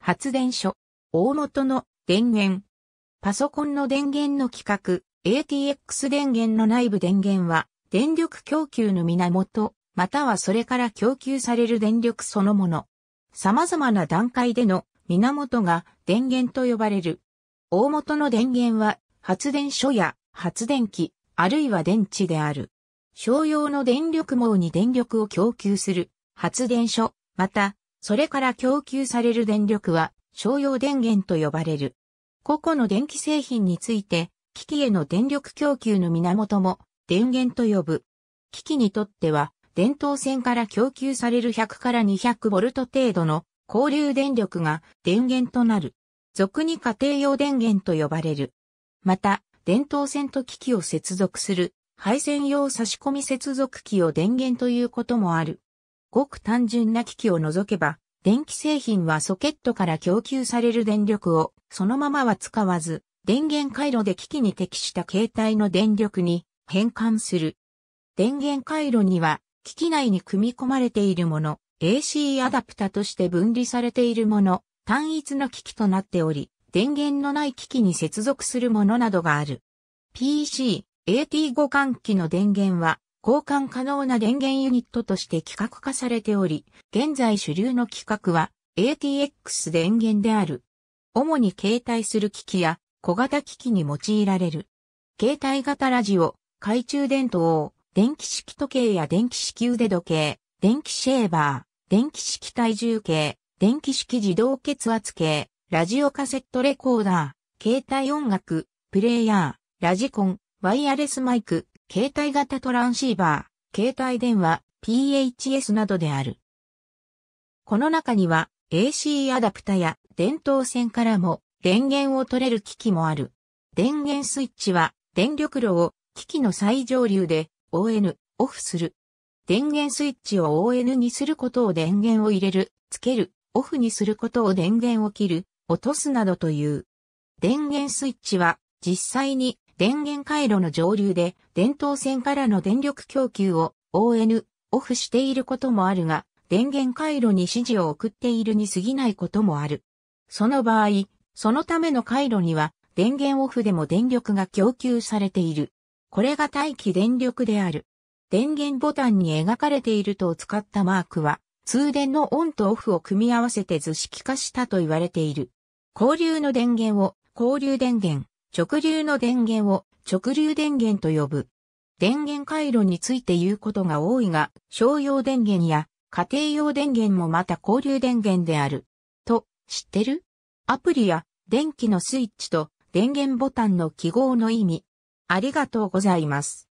発電所、大元の電源。パソコンの電源の規格、ATX 電源の内部電源は、電力供給の源、またはそれから供給される電力そのもの。様々な段階での源が電源と呼ばれる。大元の電源は発電所や発電機、あるいは電池である。商用の電力網に電力を供給する発電所、またそれから供給される電力は商用電源と呼ばれる。個々の電気製品について、機器への電力供給の源も電源と呼ぶ。機器にとっては、電灯線から供給される100から200ボルト程度の交流電力が電源となる。俗に家庭用電源と呼ばれる。また、電灯線と機器を接続する配線用差し込み接続機を電源ということもある。ごく単純な機器を除けば、電気製品はソケットから供給される電力をそのままは使わず、電源回路で機器に適した携帯の電力に変換する。電源回路には、機器内に組み込まれているもの、AC アダプタとして分離されているもの、単一の機器となっており、電源のない機器に接続するものなどがある。PC、AT 互換機の電源は、交換可能な電源ユニットとして規格化されており、現在主流の規格は ATX 電源である。主に携帯する機器や小型機器に用いられる。携帯型ラジオ、懐中電灯、電気式時計や電気式腕時計、電気シェーバー、電気式体重計、電気式自動血圧計、ラジオカセットレコーダー、携帯音楽、プレイヤー、ラジコン、ワイヤレスマイク、携帯型トランシーバー、携帯電話、PHS などである。この中には AC アダプタや電灯線からも電源を取れる機器もある。電源スイッチは電力炉を機器の最上流で ON、オフする。電源スイッチを ON にすることを電源を入れる、つける、オフにすることを電源を切る、落とすなどという。電源スイッチは実際に電源回路の上流で電灯線からの電力供給を ON、オフしていることもあるが、電源回路に指示を送っているに過ぎないこともある。その場合、そのための回路には電源オフでも電力が供給されている。これが待機電力である。電源ボタンに描かれていると使ったマークは、通電のオンとオフを組み合わせて図式化したと言われている。交流の電源を交流電源、直流の電源を直流電源と呼ぶ。電源回路について言うことが多いが、商用電源や家庭用電源もまた交流電源である。と、知ってるアプリや電気のスイッチと電源ボタンの記号の意味。ありがとうございます。